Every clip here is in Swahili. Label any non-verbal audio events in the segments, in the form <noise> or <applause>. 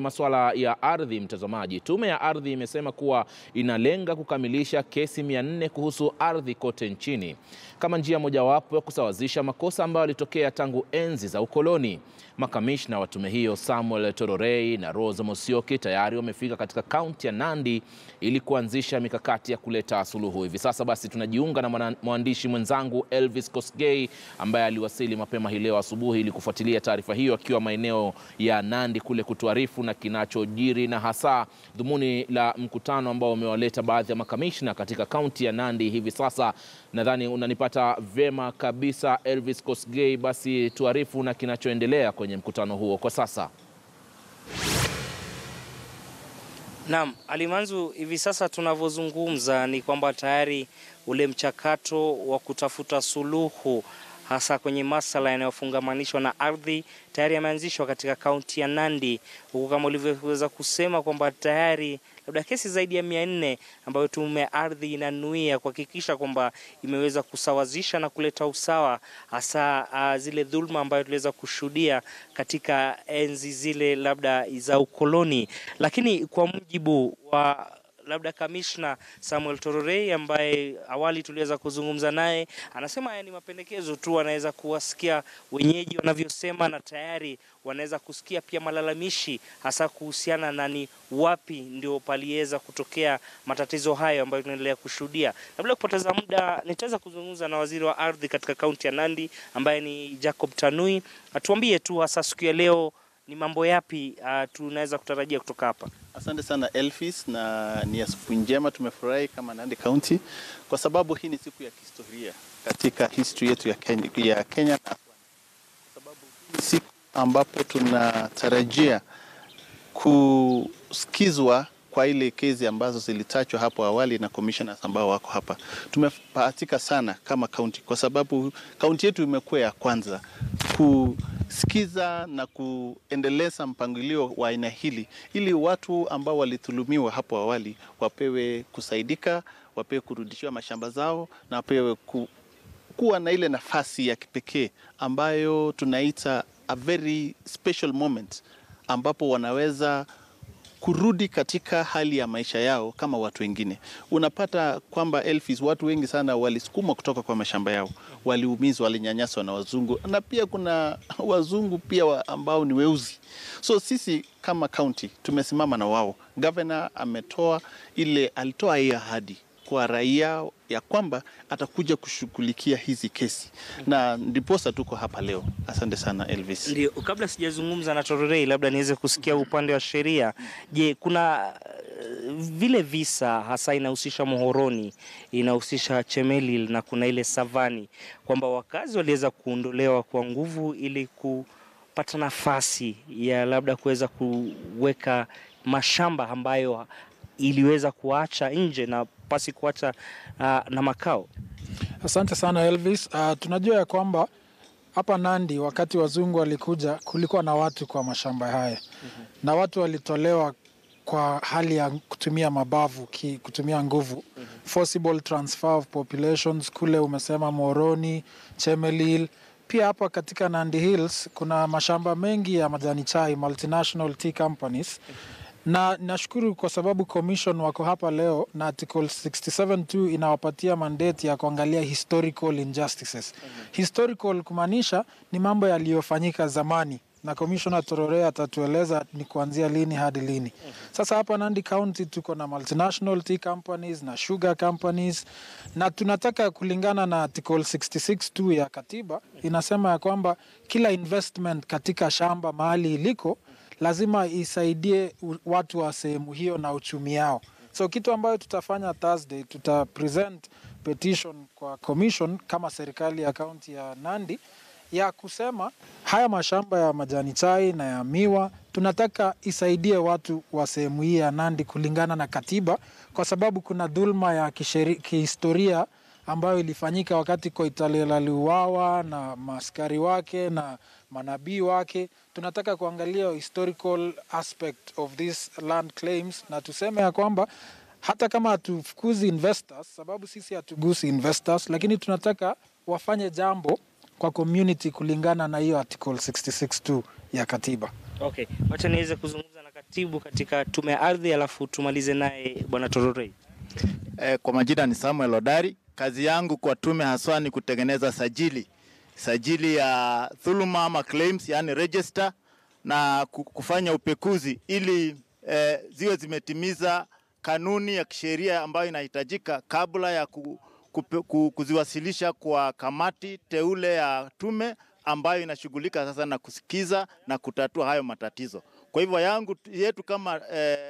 Masuala ya ardhi, mtazamaji. Tume ya ardhi imesema kuwa inalenga kukamilisha kesi 400 kuhusu ardhi kote nchini kama njia mojawapo ya kusawazisha makosa ambayo yalitokea tangu enzi za ukoloni. Makamishna wa tume hiyo Samuel Tororei na Rose mosioki tayari wamefika katika kaunti ya Nandi ili kuanzisha mikakati ya kuleta suluhu. Hivi sasa basi tunajiunga na mwandishi mwenzangu Elvis Kosgei ambaye aliwasili mapema hii leo asubuhi ili kufuatilia taarifa hiyo akiwa maeneo ya Nandi kule kutuarifu kuna kinachojiri na hasa dhumuni la mkutano ambao umewaleta baadhi ya makamishna katika kaunti ya Nandi hivi sasa. Nadhani unanipata vyema kabisa Elvis Kosgei, basi tuarifu na kinachoendelea kwenye mkutano huo kwa sasa. Naam, Alimanzu, hivi sasa tunavyozungumza ni kwamba tayari ule mchakato wa kutafuta suluhu hasa kwenye masala yanayofungamanishwa na ardhi tayari yameanzishwa katika kaunti ya Nandi, huku kama ulivyoweza kusema kwamba tayari labda kesi zaidi ya mia nne ambayo tume ya ardhi inanuia kuhakikisha kwamba imeweza kusawazisha na kuleta usawa, hasa ah, zile dhulma ambayo tuliweza kushuhudia katika enzi zile labda za ukoloni, lakini kwa mujibu wa labda kamishna Samuel Tororei ambaye awali tuliweza kuzungumza naye, anasema haya ni mapendekezo tu, wanaweza kuwasikia wenyeji wanavyosema, na tayari wanaweza kusikia pia malalamishi, hasa kuhusiana na ni wapi ndio paliweza kutokea matatizo hayo ambayo tunaendelea kushuhudia. Labda kupoteza muda, nitaweza kuzungumza na waziri wa ardhi katika kaunti ya Nandi ambaye ni Jacob Tanui, atuambie tu hasa siku ya leo ni mambo yapi uh, tunaweza kutarajia kutoka hapa? Asante sana Elvis, na ni siku njema. Tumefurahi kama Nandi County kwa sababu hii ni siku ya kihistoria katika history yetu ya Kenya, ya Kenya na kwa sababu hii siku ambapo tunatarajia kusikizwa kwa ile kesi ambazo zilitachwa hapo awali na commissioners ambao wako hapa. Tumebahatika sana kama kaunti, kwa sababu kaunti yetu imekuwa ya kwanza ku kusikiza na kuendeleza mpangilio wa aina hili ili watu ambao walithulumiwa hapo awali wapewe kusaidika, wapewe kurudishiwa mashamba zao na wapewe ku, kuwa na ile nafasi ya kipekee ambayo tunaita a very special moment ambapo wanaweza kurudi katika hali ya maisha yao kama watu wengine. Unapata kwamba Elfis, watu wengi sana walisukumwa kutoka kwa mashamba yao, waliumizwa, walinyanyaswa na wazungu, na pia kuna <laughs> wazungu pia wa ambao ni weusi. So sisi kama kaunti tumesimama na wao. Governor ametoa ile, alitoa hii ahadi kwa raia ya kwamba atakuja kushughulikia hizi kesi -hmm. Na ndiposa tuko hapa leo. Asante sana Elvis. Ndio, kabla sijazungumza na Tororei, labda niweze kusikia upande wa sheria. Je, kuna uh, vile visa hasa inahusisha Muhoroni, inahusisha Chemelil na kuna ile Savani, kwamba wakazi waliweza kuondolewa kwa nguvu ili kupata nafasi ya labda kuweza kuweka mashamba ambayo iliweza kuacha nje na pasi kuacha uh, na makao. Asante sana Elvis. Uh, tunajua ya kwamba hapa Nandi wakati wazungu walikuja kulikuwa na watu kwa mashamba haya mm -hmm. na watu walitolewa kwa hali ya kutumia mabavu ki, kutumia nguvu mm -hmm. forcible transfer of populations kule umesema Moroni, Chemelil pia hapa katika Nandi Hills kuna mashamba mengi ya majani chai multinational tea companies mm -hmm na nashukuru kwa sababu commission wako hapa leo na article 67 inawapatia mandate ya kuangalia historical injustices. Mm -hmm. Historical kumaanisha ni mambo yaliyofanyika zamani na Commissioner Torore atatueleza ni kuanzia lini hadi lini. Mm -hmm. Sasa hapa Nandi County tuko na multinational tea companies na sugar companies, na tunataka kulingana na article 66 ya katiba inasema ya kwamba kila investment katika shamba mahali iliko mm -hmm lazima isaidie watu wa sehemu hiyo na uchumi yao. So kitu ambayo tutafanya Thursday, tuta present petition kwa commission kama serikali ya kaunti ya Nandi ya kusema haya mashamba ya majani chai na ya miwa tunataka isaidie watu wa sehemu hii ya Nandi kulingana na katiba, kwa sababu kuna dhulma ya kisheri, kihistoria ambayo ilifanyika wakati Koitalel aliuawa na maskari wake na manabii wake. Tunataka kuangalia historical aspect of this land claims, na tuseme ya kwamba hata kama hatufukuzi investors, sababu sisi hatugusi investors, lakini tunataka wafanye jambo kwa community kulingana na hiyo article 66 ya katiba. Okay, wacha niweze kuzungumza na katibu katika tume ya ardhi, alafu tumalize naye bwana Tororei. Eh, kwa majina ni Samuel Odari, Kazi yangu kwa tume haswa ni kutengeneza sajili, sajili ya dhuluma ama claims, yani register na kufanya upekuzi ili eh, ziwe zimetimiza kanuni ya kisheria ambayo inahitajika kabla ya ku, ku, kuziwasilisha kwa kamati teule ya tume ambayo inashughulika sasa na kusikiza na kutatua hayo matatizo. Kwa hivyo yangu yetu kama eh,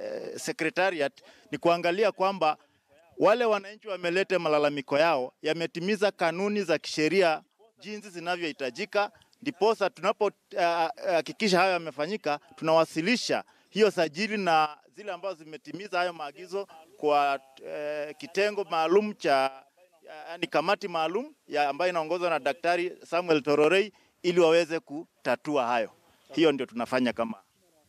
eh, secretariat ni kuangalia kwamba wale wananchi wameleta malalamiko yao, yametimiza kanuni za kisheria jinsi zinavyohitajika, ndiposa tunapohakikisha eh, eh, uh, hayo yamefanyika, tunawasilisha hiyo sajili na zile ambazo zimetimiza hayo maagizo kwa uh, kitengo maalum cha uh, ni kamati maalum ambayo inaongozwa na Daktari Samuel Tororei ili waweze kutatua hayo. Hiyo ndio tunafanya kama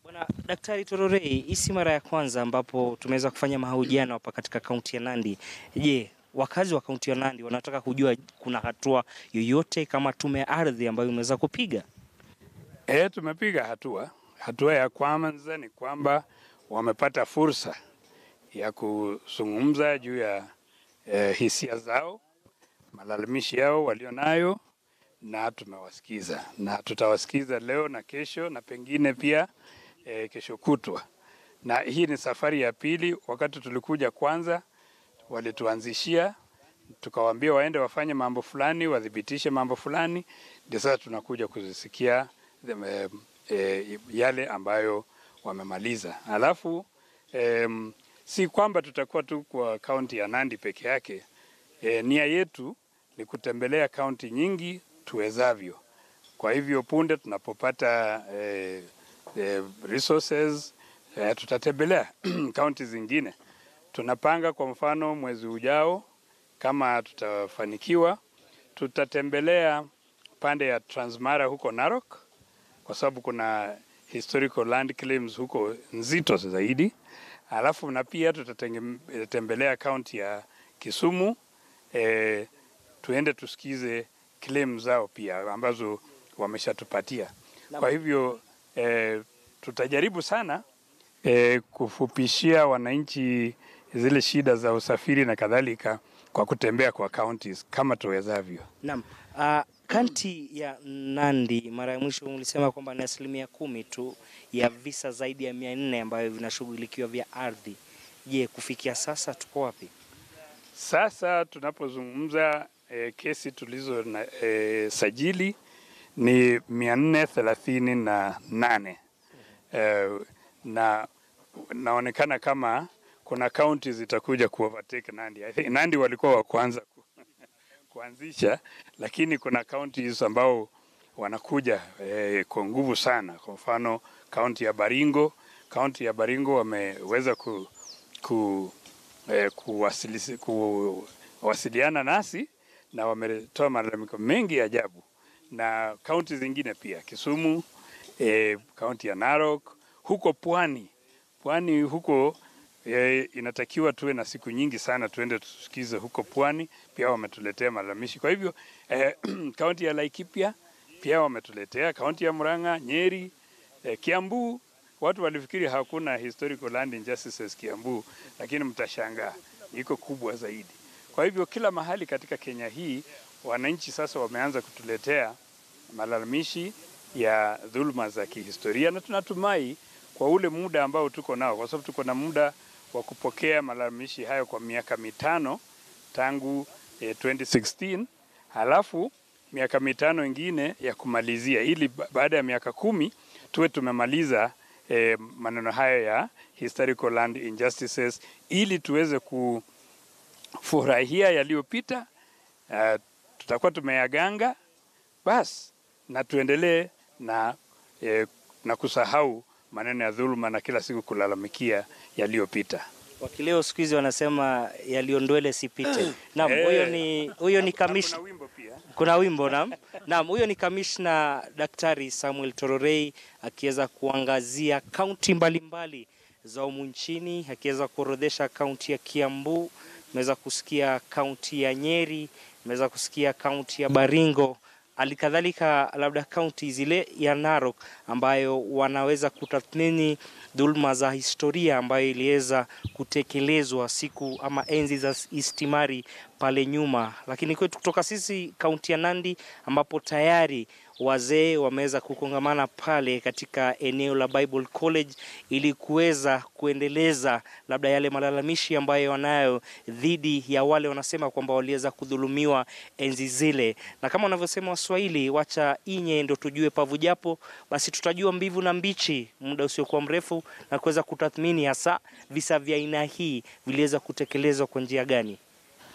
Bwana Daktari Tororei, hii si mara ya kwanza ambapo tumeweza kufanya mahojiano hapa katika kaunti ya Nandi. Je, wakazi wa kaunti ya Nandi wanataka kujua kuna hatua yoyote kama tume ya ardhi ambayo imeweza kupiga? E, tumepiga hatua. Hatua ya kwanza ni kwamba wamepata fursa ya kuzungumza juu ya e, hisia zao, malalamishi yao walionayo, na tumewasikiza na tutawasikiza leo na kesho na pengine pia e, kesho kutwa, na hii ni safari ya pili. Wakati tulikuja kwanza, walituanzishia tukawaambia waende wafanye mambo fulani, wadhibitishe mambo fulani, ndio sasa tunakuja kuzisikia e, e, yale ambayo wamemaliza. Alafu e, si kwamba tutakuwa tu kwa kaunti ya Nandi peke yake. E, nia yetu ni kutembelea kaunti nyingi tuwezavyo. Kwa hivyo punde tunapopata e, the resources uh, tutatembelea kaunti <clears throat> zingine. Tunapanga kwa mfano mwezi ujao, kama tutafanikiwa, tutatembelea pande ya Transmara huko Narok, kwa sababu kuna historical land claims huko nzito zaidi. Alafu na pia tutatembelea kaunti ya Kisumu eh, tuende tusikize claim zao pia ambazo wameshatupatia. Kwa hivyo e, tutajaribu sana e, kufupishia wananchi zile shida za usafiri na kadhalika kwa kutembea kwa counties kama tuwezavyo. Naam. Uh, ah, kaunti ya Nandi mara ya mwisho ulisema kwamba ni asilimia kumi tu ya visa zaidi ya mia nne ambayo vinashughulikiwa vya ardhi. Je, kufikia sasa tuko wapi? Sasa tunapozungumza e, kesi tulizo na, e, sajili ni 438 eh, na naonekana kama kuna kaunti zitakuja kuovertake Nandi. I think Nandi walikuwa wa kwanza <laughs> kuanzisha, lakini kuna kaunti ambao wanakuja eh, kwa nguvu sana. Kwa mfano kaunti ya Baringo, kaunti ya Baringo wameweza ku, ku, eh, kuwasiliana nasi na wametoa malalamiko mengi ajabu na kaunti zingine pia Kisumu, eh, kaunti e, ya Narok, huko pwani pwani huko e, inatakiwa tuwe na siku nyingi sana tuende tusikize huko pwani, pia wametuletea malalamishi. Kwa hivyo eh, <clears throat> kaunti e, ya Laikipia pia wametuletea, kaunti ya Murang'a, Nyeri, e, Kiambu Watu walifikiri hakuna historical land injustices Kiambu, lakini mtashangaa iko kubwa zaidi. Kwa hivyo kila mahali katika Kenya hii wananchi sasa wameanza kutuletea malalamishi ya dhuluma za kihistoria, na tunatumai kwa ule muda ambao tuko nao, kwa sababu tuko na muda wa kupokea malalamishi hayo kwa miaka mitano tangu eh, 2016 halafu miaka mitano ingine ya kumalizia, ili baada ya miaka kumi tuwe tumemaliza eh, maneno hayo ya historical land injustices, ili tuweze kufurahia yaliyopita. Uh, tutakuwa tumeyaganga basi na tuendelee na, e, na kusahau maneno ya dhuluma na kila siku kulalamikia yaliyopita. Wakileo siku hizi wanasema yaliyondwele sipite. <clears throat> Naam, eh. huyo ni huyo ni kamishna. Kuna wimbo pia. Kuna wimbo naam. Naam, huyo ni kamishna Daktari Samuel Tororei akiweza kuangazia kaunti mbalimbali za humu nchini, akiweza kuorodhesha kaunti ya Kiambu, ameweza kusikia kaunti ya Nyeri, ameweza kusikia kaunti ya Baringo halikadhalika labda kaunti zile ya Narok ambayo wanaweza kutathmini dhulma za historia ambayo iliweza kutekelezwa siku ama enzi za istimari pale nyuma, lakini kwetu kutoka sisi kaunti ya Nandi ambapo tayari wazee wameweza kukongamana pale katika eneo la Bible College ili kuweza kuendeleza labda yale malalamishi ambayo wanayo dhidi ya wale wanasema kwamba waliweza kudhulumiwa enzi zile, na kama wanavyosema Waswahili, wacha inye ndo tujue pavu japo, basi tutajua mbivu na mbichi muda usiokuwa mrefu, na kuweza kutathmini hasa visa vya aina hii viliweza kutekelezwa kwa njia gani.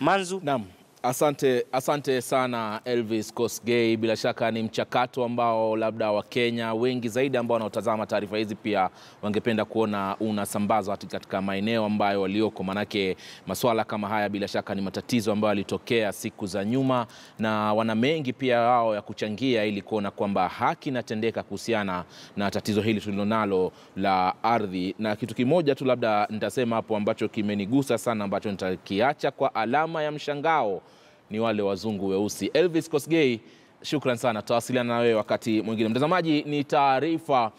Manzu, naam. Asante, asante sana Elvis Kosgei. Bila shaka ni mchakato ambao labda Wakenya wengi zaidi ambao wanaotazama taarifa hizi pia wangependa kuona unasambazwa katika maeneo ambayo walioko, manake masuala kama haya bila shaka ni matatizo ambayo yalitokea siku za nyuma, na wana mengi pia wao ya kuchangia ili kuona kwamba haki inatendeka kuhusiana na tatizo hili tulilonalo la ardhi. Na kitu kimoja tu labda nitasema hapo ambacho kimenigusa sana, ambacho nitakiacha kwa alama ya mshangao ni wale wazungu weusi. Elvis Kosgei, shukran sana, tutawasiliana na wewe wakati mwingine. Mtazamaji, ni taarifa